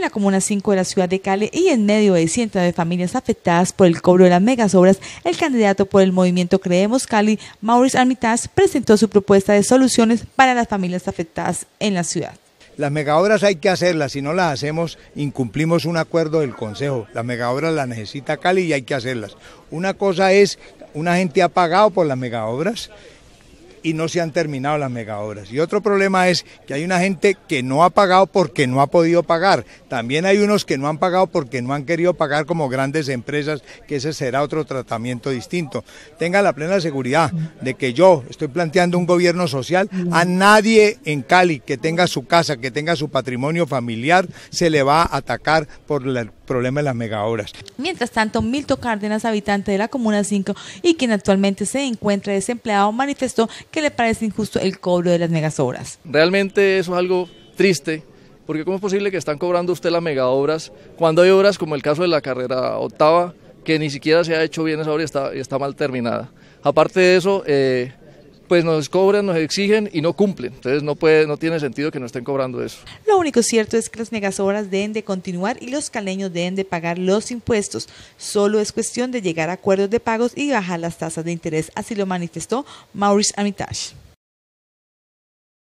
en la Comuna 5 de la ciudad de Cali y en medio de cientos de familias afectadas por el cobro de las megas el candidato por el movimiento Creemos Cali, Maurice Armitage, presentó su propuesta de soluciones para las familias afectadas en la ciudad. Las megaobras hay que hacerlas, si no las hacemos incumplimos un acuerdo del Consejo. Las megaobras las necesita Cali y hay que hacerlas. Una cosa es, una gente ha pagado por las megaobras y no se han terminado las megaobras. Y otro problema es que hay una gente que no ha pagado porque no ha podido pagar. También hay unos que no han pagado porque no han querido pagar como grandes empresas, que ese será otro tratamiento distinto. Tenga la plena seguridad de que yo estoy planteando un gobierno social. A nadie en Cali que tenga su casa, que tenga su patrimonio familiar, se le va a atacar por el problema de las megahoras Mientras tanto, Milton Cárdenas, habitante de la Comuna 5 y quien actualmente se encuentra desempleado, manifestó ¿Qué le parece injusto el cobro de las obras? Realmente eso es algo triste, porque ¿cómo es posible que están cobrando usted las obras cuando hay obras como el caso de la carrera octava, que ni siquiera se ha hecho bien esa obra y está, mal terminada? Aparte de eso, eh, pues nos cobran, nos exigen y no cumplen. Entonces no, puede, no tiene sentido que nos estén cobrando eso. Lo único cierto es que las obras deben de continuar y los caleños deben de pagar los impuestos. Solo es cuestión de llegar a acuerdos de pagos y bajar las tasas de interés. Así lo manifestó Maurice Amitage.